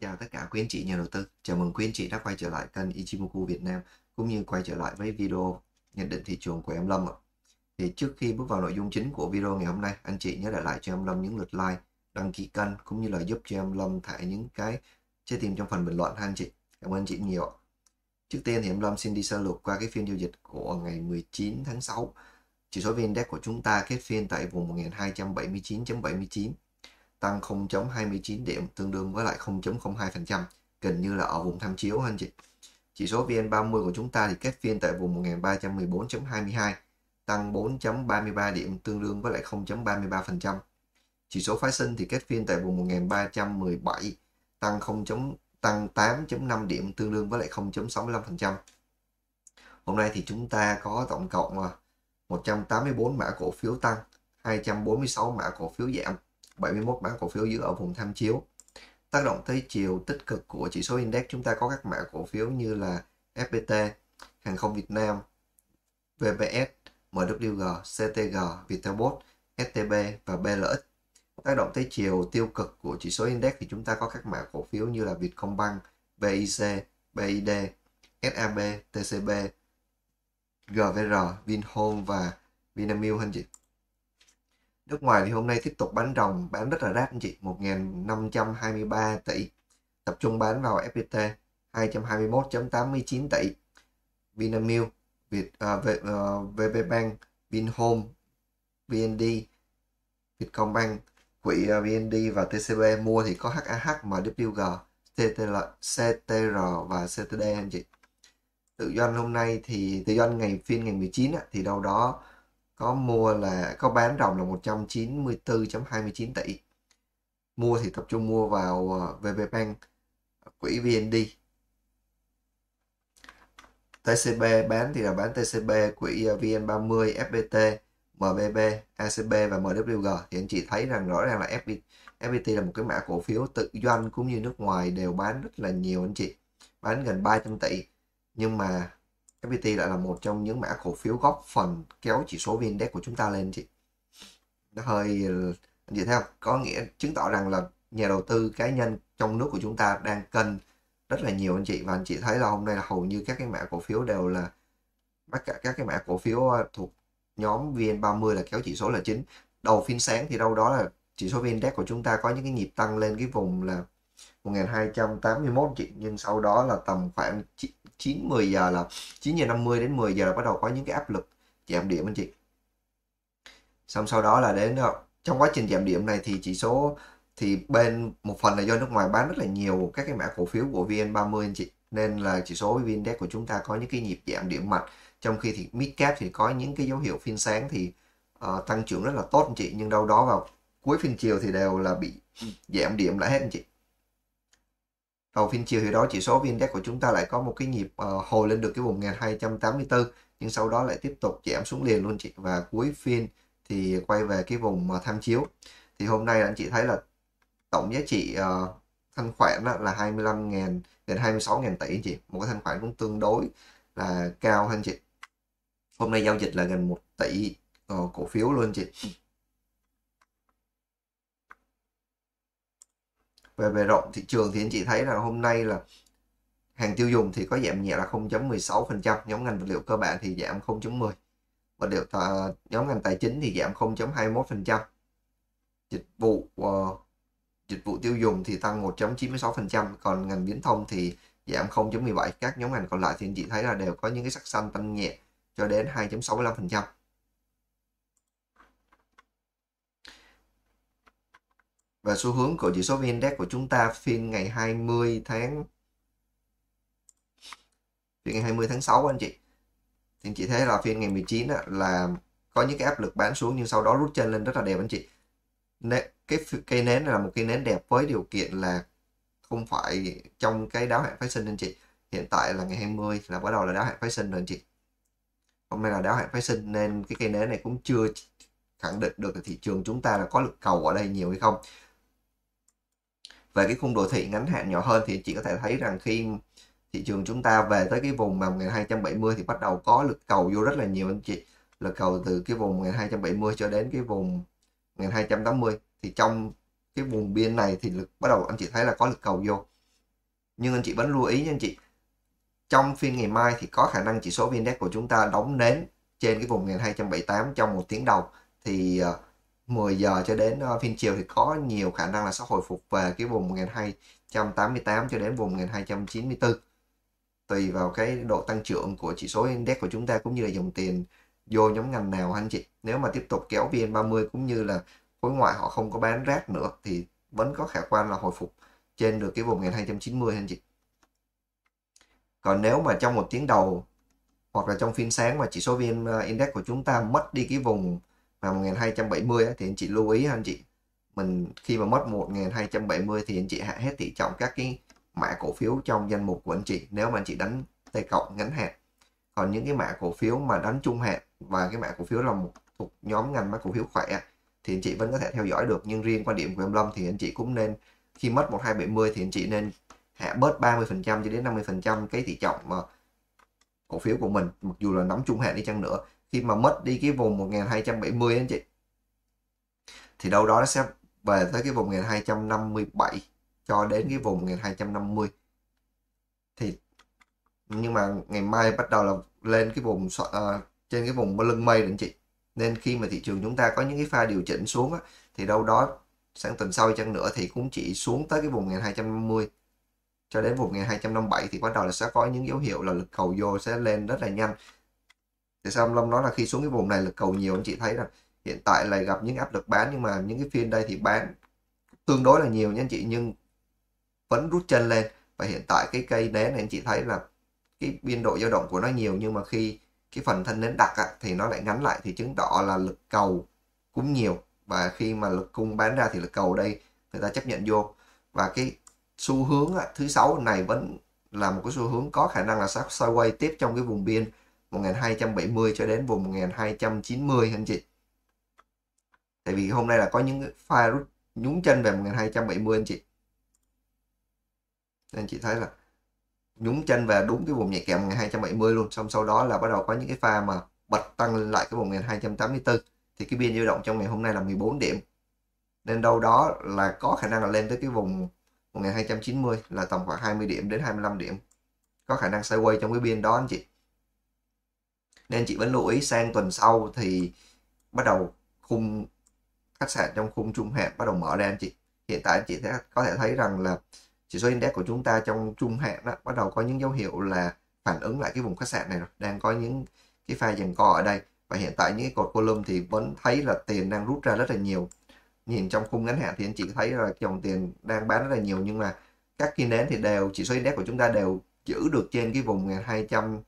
chào tất cả quý anh chị nhà đầu tư. Chào mừng quý anh chị đã quay trở lại kênh Ichimoku Việt Nam cũng như quay trở lại với video nhận định thị trường của em Lâm ạ. Thì trước khi bước vào nội dung chính của video ngày hôm nay, anh chị nhớ để lại cho em Lâm những lượt like, đăng ký kênh cũng như là giúp cho em Lâm thả những cái trái tim trong phần bình luận ha anh chị. Cảm ơn anh chị nhiều. Trước tiên thì em Lâm xin đi sơ lược qua cái phiên giao dịch của ngày 19 tháng 6. Chỉ số VN-Index của chúng ta kết phiên tại vùng 1279.79 tăng 0.29 điểm tương đương với lại 0.02%, gần như là ở vùng tham chiếu anh chị. Chỉ số VN30 của chúng ta thì kết phiên tại vùng 1314.22, tăng 4.33 điểm tương đương với lại 0.33%. Chỉ số phái sinh thì kết phiên tại vùng 1317, tăng 0. tăng 8.5 điểm tương đương với lại 0.65%. Hôm nay thì chúng ta có tổng cộng là 184 mã cổ phiếu tăng, 246 mã cổ phiếu giảm 71 mã cổ phiếu giữ ở vùng tham chiếu. Tác động tới chiều tích cực của chỉ số index chúng ta có các mã cổ phiếu như là FPT, Hàng không Việt Nam, VPS, MWG, CTG, Viettelbot, STB và BLX. Tác động tới chiều tiêu cực của chỉ số index thì chúng ta có các mã cổ phiếu như là Vietcombank, BIC, BID, SAB, TCB, GVR, Vinhome và Vinamilk anh chị. Nước ngoài thì hôm nay tiếp tục bán rồng bán rất là đắt anh chị, 1.523 tỷ. Tập trung bán vào FPT 221.89 tỷ. Vinamilk, Việt, uh, v, uh, à, VB Bank, Vinhome, VND, Vietcombank, quỹ uh, à, VND và TCB mua thì có HAH, MWG, CTL, CTR và CTD anh chị. Tự doanh hôm nay thì tự doanh ngày phiên ngày 19 á, thì đâu đó có mua là có bán ròng là 194.29 tỷ mua thì tập trung mua vào ờ, VPBank quỹ VND TCB bán thì là bán TCB quỹ ờ, VN30 FPT MBB ACB và MWG thì anh chị thấy rằng rõ ràng là FPT FPT là một cái mã cổ phiếu tự doanh cũng như nước ngoài đều bán rất là nhiều anh chị bán gần 300 tỷ nhưng mà FPT lại là một trong những mã cổ phiếu góp phần kéo chỉ số VN-Index của chúng ta lên chị. Nó hơi anh chị thấy không? Có nghĩa chứng tỏ rằng là nhà đầu tư cá nhân trong nước của chúng ta đang cần rất là nhiều anh chị và anh chị thấy là hôm nay là hầu như các cái mã cổ phiếu đều là tất cả các cái mã cổ phiếu ờ, thuộc nhóm VN30 là kéo chỉ số là chính. Đầu phiên sáng thì đâu đó là chỉ số VN-Index của chúng ta có những cái nhịp tăng lên cái vùng là 1281 chị nhưng sau đó là tầm khoảng 9 10 giờ là 9 giờ 50 đến 10 giờ là bắt đầu có những cái áp lực giảm điểm anh chị xong sau đó là đến ờ, trong quá trình giảm điểm này thì chỉ số thì bên một phần là do nước ngoài bán rất là nhiều các cái mã cổ phiếu của VN30 anh chị nên là chỉ số VN-Index của chúng ta có những cái nhịp giảm điểm mạnh trong khi thì Midcap thì có những cái dấu hiệu phiên sáng thì uh, tăng trưởng rất là tốt anh chị nhưng đâu đó vào cuối phiên chiều thì đều là bị giảm ừ. điểm lại hết anh chị ở phiên chiều thì đó chỉ số VN Index của chúng ta lại có một cái nhịp uh, hồi lên được cái vùng 1284 nhưng sau đó lại tiếp tục giảm xuống liền luôn chị và cuối phiên thì quay về cái vùng uh, tham chiếu. Thì hôm nay anh chị thấy là tổng giá trị uh, thanh khoản đó là 25.000 đến 26.000 tỷ anh chị. Một cái thanh khoản cũng tương đối là cao hơn chị. Hôm nay giao dịch là gần 1 tỷ uh, cổ phiếu luôn chị. về bề rộng thị trường thì anh chị thấy là hôm nay là hàng tiêu dùng thì có giảm nhẹ là 0.16%, nhóm ngành vật liệu cơ bản thì giảm 0.10, vật liệu tà, nhóm ngành tài chính thì giảm 0.21%, dịch vụ uh, dịch vụ tiêu dùng thì tăng 1.96%, còn ngành viễn thông thì giảm 0.17, các nhóm ngành còn lại thì anh chị thấy là đều có những cái sắc xanh tăng nhẹ cho đến 2.65%. và xu hướng của chỉ số VN Index của chúng ta phiên ngày 20 tháng phiên ngày 20 tháng 6 anh chị thì anh chị thấy là phiên ngày 19 là có những cái áp lực bán xuống nhưng sau đó rút chân lên rất là đẹp anh chị cái cây nến này là một cây nến đẹp với điều kiện là không phải trong cái đáo hạn phát sinh anh chị hiện tại là ngày 20 là bắt đầu là đáo hạn phát sinh rồi anh chị hôm nay là đáo hạn phát sinh nên cái cây nến này cũng chưa khẳng định được thị trường chúng ta là có lực cầu ở đây nhiều hay không về cái khung đồ thị ngắn hạn nhỏ hơn thì chị có thể thấy rằng khi thị trường chúng ta về tới cái vùng mà 1270 thì bắt đầu có lực cầu vô rất là nhiều anh chị lực cầu từ cái vùng 1270 cho đến cái vùng 1280 thì trong cái vùng biên này thì lực bắt đầu anh chị thấy là có lực cầu vô nhưng anh chị vẫn lưu ý nha anh chị trong phiên ngày mai thì có khả năng chỉ số VN-Index của chúng ta đóng nến trên cái vùng 1278 trong một tiếng đầu thì uh, 10 giờ cho đến ờ, phiên chiều thì có nhiều khả năng là sẽ hồi phục về cái vùng 1288 cho đến vùng 1294 tùy vào cái độ tăng trưởng của chỉ số index của chúng ta cũng như là dòng tiền vô nhóm ngành nào anh chị nếu mà tiếp tục kéo VN30 cũng như là khối ngoại họ không có bán rác nữa thì vẫn có khả quan là hồi phục trên được cái vùng 1290 anh chị còn nếu mà trong một tiếng đầu hoặc là trong phiên sáng mà chỉ số VN ờ, Index của chúng ta mất đi cái vùng và 1270 ấy, thì anh chị lưu ý anh chị mình khi mà mất 1270 thì anh chị hạ hết tỷ trọng các cái mã cổ phiếu trong danh mục của anh chị nếu mà anh chị đánh T cộng ngắn hạn còn những cái mã cổ phiếu mà đánh trung hạn và cái mã cổ phiếu là một thuộc nhóm ngành mã cổ phiếu khỏe thì anh chị vẫn có thể theo dõi được nhưng riêng quan điểm của em Lâm thì anh chị cũng nên khi mất 1270 thì anh chị nên hạ bớt 30% cho đến 50% cái tỷ trọng mà cổ phiếu của mình mặc dù là nắm trung hạn đi chăng nữa khi mà mất đi cái vùng 1270 anh chị thì đâu đó nó sẽ về tới cái vùng 1257 cho đến cái vùng 1250 thì nhưng mà ngày mai bắt đầu là lên cái vùng uh, trên cái vùng lưng mây anh chị nên khi mà thị trường chúng ta có những cái pha điều chỉnh xuống á, thì đâu đó sang tuần sau chăng nữa thì cũng chỉ xuống tới cái vùng 1250 cho đến vùng 1257 thì bắt đầu là sẽ có những dấu hiệu là lực cầu vô sẽ lên rất là nhanh tại sao Lâm nói là khi xuống cái vùng này lực cầu nhiều anh chị thấy là hiện tại là gặp những áp lực bán nhưng mà những cái phiên đây thì bán tương đối là nhiều nha anh chị nhưng vẫn rút chân lên và hiện tại cái cây nến này anh chị thấy là cái biên độ dao động của nó nhiều nhưng mà khi cái phần thân nến đặc à, thì nó lại ngắn lại thì chứng tỏ là lực cầu cũng nhiều và khi mà lực cung bán ra thì lực cầu đây người ta chấp nhận vô và cái xu hướng à, thứ sáu này vẫn là một cái xu hướng có khả năng là sideways tiếp trong cái vùng biên 1270 cho đến vùng 1290 anh chị tại vì hôm nay là có những pha rút nhúng chân về 1270 anh chị nên chị thấy là nhúng chân về đúng cái vùng nhạy kèm 1270 luôn xong sau đó là bắt đầu có những cái pha mà bật tăng lên lại cái vùng 1284 thì cái biên dao động trong ngày hôm nay là 14 điểm nên đâu đó là có khả năng là lên tới cái vùng 1290 là tầm khoảng 20 điểm đến 25 điểm có khả năng sideways trong cái biên đó anh chị nên chị vẫn lưu ý sang tuần sau thì bắt đầu khung khách sạn trong khung trung hạn bắt đầu mở ra anh chị hiện tại chị sẽ có thể thấy rằng là chỉ số index của chúng ta trong trung hạn đó, bắt đầu có những dấu hiệu là phản ứng lại cái vùng khách sạn này rồi đang có những cái pha dàn co ở đây và hiện tại những cái cột column thì vẫn thấy là tiền đang rút ra rất là nhiều nhìn trong khung ngắn hạn thì anh chị thấy là dòng tiền đang bán rất là nhiều nhưng mà các kỳ nến thì đều chỉ số index của chúng ta đều giữ được trên cái vùng 200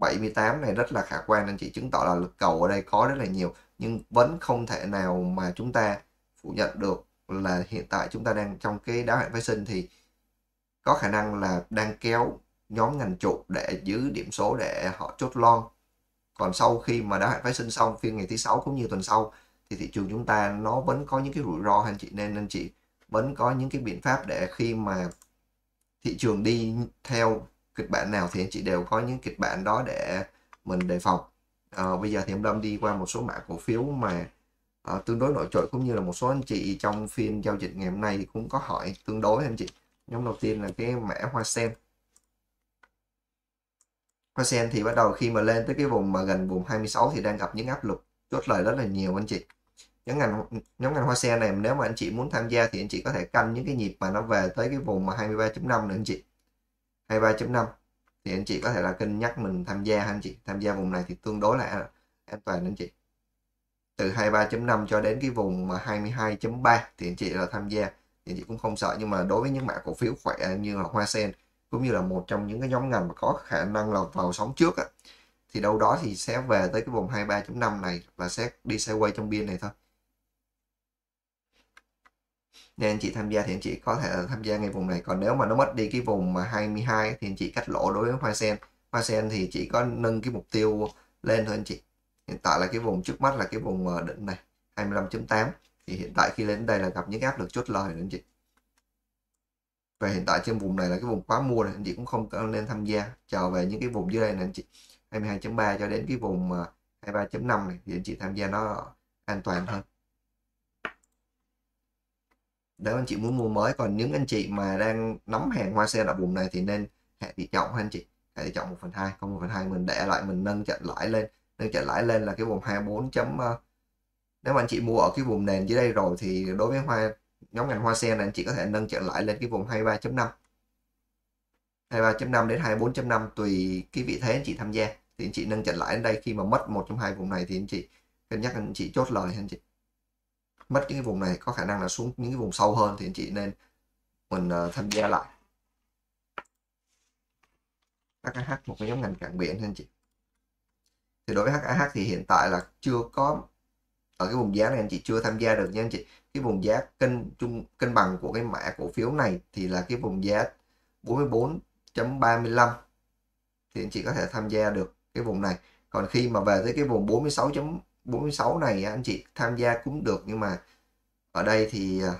78 này rất là khả quan anh chị chứng tỏ là lực cầu ở đây có rất là nhiều nhưng vẫn không thể nào mà chúng ta phủ nhận được là hiện tại chúng ta đang trong cái đáo hạn phái sinh thì có khả năng là đang kéo nhóm ngành trụ để giữ điểm số để họ chốt lon còn sau khi mà đáo hạn phái sinh xong phiên ngày thứ sáu cũng như tuần sau thì thị trường chúng ta nó vẫn có những cái rủi ro anh chị nên anh chị vẫn có những cái biện pháp để khi mà thị trường đi theo kịch bản nào thì anh chị đều có những kịch bản đó để mình đề phòng à, bây giờ thì em Lâm đi qua một số mã cổ phiếu mà à, tương đối nổi trội cũng như là một số anh chị trong phiên giao dịch ngày hôm nay cũng có hỏi tương đối anh chị nhóm đầu tiên là cái mã hoa sen hoa sen thì bắt đầu khi mà lên tới cái vùng mà gần vùng 26 thì đang gặp những áp lực chốt lời rất là nhiều anh chị nhóm ngành nhóm ngành hoa sen này nếu mà anh chị muốn tham gia thì anh chị có thể canh những cái nhịp mà nó về tới cái vùng mà 23.5 nữa anh chị 23.5 thì anh chị có thể là cân nhắc mình tham gia anh chị tham gia vùng này thì tương đối là an toàn anh chị từ 23.5 cho đến cái vùng mà 22.3 thì anh chị là tham gia thì anh chị cũng không sợ nhưng mà đối với những mã cổ phiếu khỏe như là hoa sen cũng như là một trong những cái nhóm ngành mà có khả năng là vào sóng trước á, thì đâu đó thì sẽ về tới cái vùng 23.5 này và sẽ đi quay trong biên này thôi nên anh chị tham gia thì anh chị có thể tham gia ngay vùng này còn nếu mà nó mất đi cái vùng mà 22 thì anh chị cắt lỗ đối với hoa sen hoa sen thì chỉ có nâng cái mục tiêu lên thôi anh chị hiện tại là cái vùng trước mắt là cái vùng ờ, đỉnh này 25.8 thì hiện tại khi lên đây là gặp những áp lực chốt lời anh chị và hiện tại trên vùng này là cái vùng quá mua này anh chị cũng không nên tham gia chờ về những cái vùng dưới đây này anh chị 22.3 cho đến cái vùng 23.5 ờ, này thì anh chị tham gia nó an toàn hơn nếu anh chị muốn mua mới còn những anh chị mà đang nắm hàng hoa sen ở vùng này thì nên hệ tỷ trọng anh chị hệ tỷ trọng 1 phần 2 còn 1 phần 2 mình để lại mình nâng chặn lãi lên nâng chặn lãi lên là cái vùng 24 chấm ờ, nếu mà anh chị mua ở cái vùng nền dưới đây rồi thì đối với hoa nhóm ngành hoa sen này anh chị có thể nâng chặn lãi lên cái vùng 23.5 23.5 đến 24.5 tùy cái vị thế anh chị tham gia thì anh chị nâng chặn lãi đến đây khi mà mất một trong hai vùng này thì anh chị cân nhắc anh chị chốt lời anh chị mất những cái vùng này có khả năng là xuống những cái vùng sâu hơn thì anh chị nên mình ờ, tham gia lại HAH một cái nhóm ngành cảng biển anh chị thì đối với HAH thì hiện tại là chưa có ở cái vùng giá này anh chị chưa tham gia được nha anh chị cái vùng giá cân chung cân bằng của cái mã cổ phiếu này thì là cái vùng giá 44.35 thì anh chị có thể tham gia được cái vùng này còn khi mà về tới cái vùng 46. 46 này anh chị tham gia cũng được nhưng mà ở đây thì à,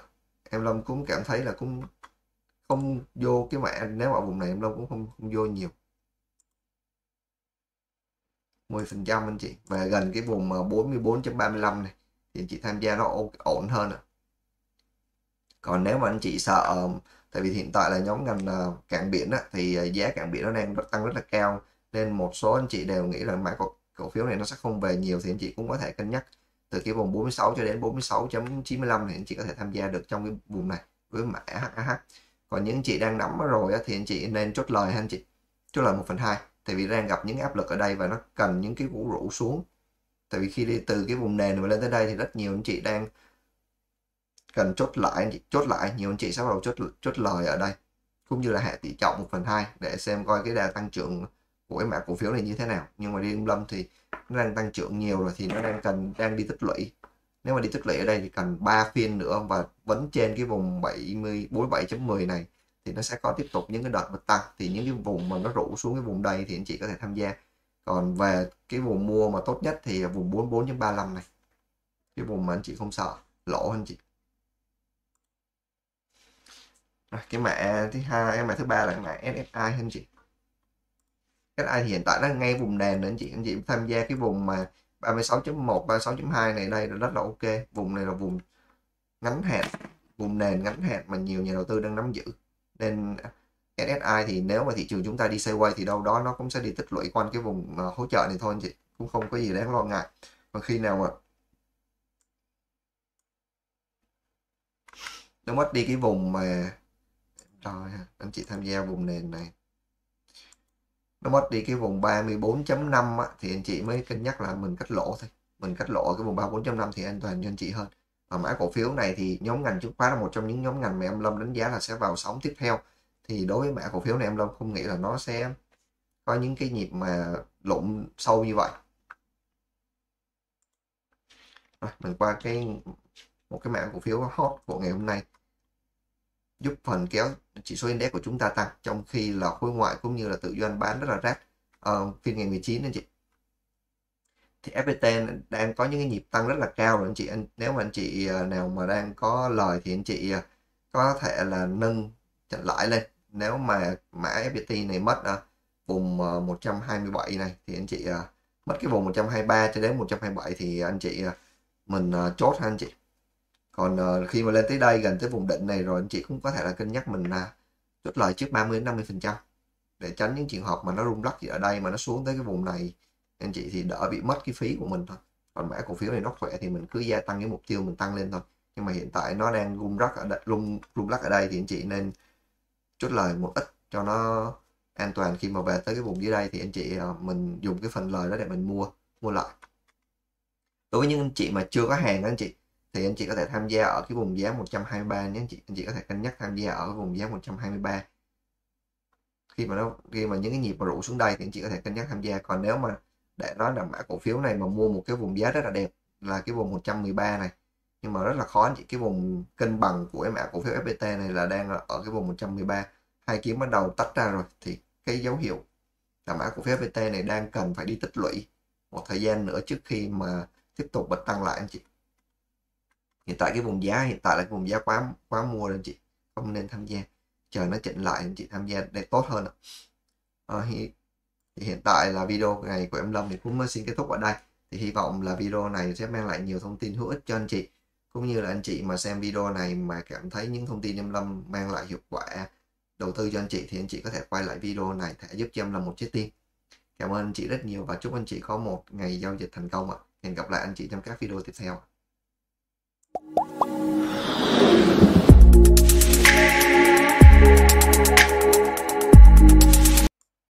em Lâm cũng cảm thấy là cũng không vô cái mã nếu ở vùng này em Lâm cũng không, không vô nhiều 10% anh chị và gần cái vùng 44.35 này thì anh chị tham gia nó ổn hơn À. Còn nếu mà anh chị sợ ờ, tại vì hiện tại là nhóm ngành ờ, cạn biển á, thì ờ, giá cạn biển nó đang tăng rất là cao nên một số anh chị đều nghĩ là mã cổ cổ phiếu này nó sẽ không về nhiều thì anh chị cũng có thể cân nhắc từ cái vùng 46 cho đến 46.95 thì anh chị có thể tham gia được trong cái vùng này với mã HAH còn những chị đang nắm rồi thì anh chị nên chốt lời anh chị chốt lời 1 phần 2 tại vì đang gặp những áp lực ở đây và nó cần những cái vũ rũ xuống tại vì khi đi từ cái vùng nền mà lên tới đây thì rất nhiều anh chị đang cần chốt lại anh chị chốt lại nhiều anh chị sẽ bắt đầu chốt chốt lời ở đây cũng như là hệ tỷ trọng 1 phần 2 để xem coi cái đà tăng trưởng của cái mã cổ phiếu này như thế nào nhưng mà riêng lâm thì nó đang tăng trưởng nhiều rồi thì nó đang cần đang đi tích lũy nếu mà đi tích lũy ở đây thì cần 3 phiên nữa và vẫn trên cái vùng 70 47.10 này thì nó sẽ có tiếp tục những cái đợt bật tăng thì những cái vùng mà nó rủ xuống cái vùng đây thì anh chị có thể tham gia còn về cái vùng mua mà tốt nhất thì vùng 44.35 này cái vùng mà anh chị không sợ lỗ anh chị rồi, cái mã thứ hai cái mã thứ ba là cái mã SSI anh chị cái ai hiện tại nó ngay vùng nền nên chị anh chị tham gia cái vùng mà 36.1 36.2 này đây là rất là ok vùng này là vùng ngắn hạn vùng nền ngắn hạn mà nhiều nhà đầu tư đang nắm giữ nên SSI thì nếu mà thị trường chúng ta đi xây quay thì đâu đó nó cũng sẽ đi tích lũy quanh cái vùng ờ, hỗ trợ này thôi anh chị cũng không có gì đáng lo ngại và khi nào mà nó mất đi cái vùng mà rồi anh chị tham gia vùng nền này nó mất đi cái vùng 34.5 thì anh chị mới cân nhắc là mình cắt lỗ thôi mình cắt lỗ ở cái vùng 34.5 thì an toàn cho anh chị hơn và mã cổ phiếu này thì nhóm ngành chứng khoán là một trong những nhóm ngành mà em Lâm đánh giá là sẽ vào sóng tiếp theo thì đối với mã cổ phiếu này em Lâm không nghĩ là nó sẽ có những cái nhịp mà lụng sâu như vậy Rồi, mình qua cái một cái mã cổ phiếu hot của ngày hôm nay giúp phần kéo chỉ số index của chúng ta tăng trong khi là khối ngoại cũng như là tự doanh bán rất là rác uh, phiên ngày 19 anh chị thì FPT đang có những cái nhịp tăng rất là cao rồi anh chị anh nếu mà anh chị ờ, nào mà đang có lời thì anh chị ờ, có thể là nâng chặn lại lên nếu mà mã FPT này mất uh, vùng 127 này thì anh chị uh, mất cái vùng 123 cho đến 127 thì anh chị uh, mình uh, chốt ha anh chị còn uh, khi mà lên tới đây gần tới vùng định này rồi anh chị cũng có thể là cân nhắc mình là chốt lời trước 30 đến 50 phần trăm để tránh những trường hợp mà nó rung lắc gì ở đây mà nó xuống tới cái vùng này anh chị thì đỡ bị mất cái phí của mình thôi còn mã cổ phiếu này nó khỏe thì mình cứ gia tăng cái mục tiêu mình tăng lên thôi nhưng mà hiện tại nó đang rung lắc ở đây, rung rung lắc ở đây thì anh chị nên chốt lời một ít cho nó an toàn khi mà về tới cái vùng dưới đây thì anh chị ờ, mình dùng cái phần lời đó để mình mua mua lại đối với những anh chị mà chưa có hàng anh chị thì anh chị có thể tham gia ở cái vùng giá 123 nếu anh chị anh chị có thể cân nhắc tham gia ở cái vùng giá 123 khi mà nó khi mà những cái nhịp mà rủ xuống đây thì anh chị có thể cân nhắc tham gia còn nếu mà để nói là mã cổ phiếu này mà mua một cái vùng giá rất là đẹp là cái vùng 113 này nhưng mà rất là khó anh chị cái vùng cân bằng của mã cổ phiếu FPT này là đang ở cái vùng 113 hai kiếm bắt đầu tách ra rồi thì cái dấu hiệu là mã cổ phiếu FPT này đang cần phải đi tích lũy một thời gian nữa trước khi mà tiếp tục bật tăng lại anh chị hiện tại cái vùng giá hiện tại là cái vùng giá quá quá mua rồi chị không nên tham gia chờ nó chỉnh lại anh chị tham gia để tốt hơn ạ à, thì hiện tại là video này của em Lâm thì cũng xin kết thúc ở đây thì hy vọng là video này sẽ mang lại nhiều thông tin hữu ích cho anh chị cũng như là anh chị mà xem video này mà cảm thấy những thông tin em Lâm mang lại hiệu quả đầu tư cho anh chị thì anh chị có thể quay lại video này để giúp cho em Lâm một chiếc tiên cảm ơn anh chị rất nhiều và chúc anh chị có một ngày giao dịch thành công ạ hẹn gặp lại anh chị trong các video tiếp theo あ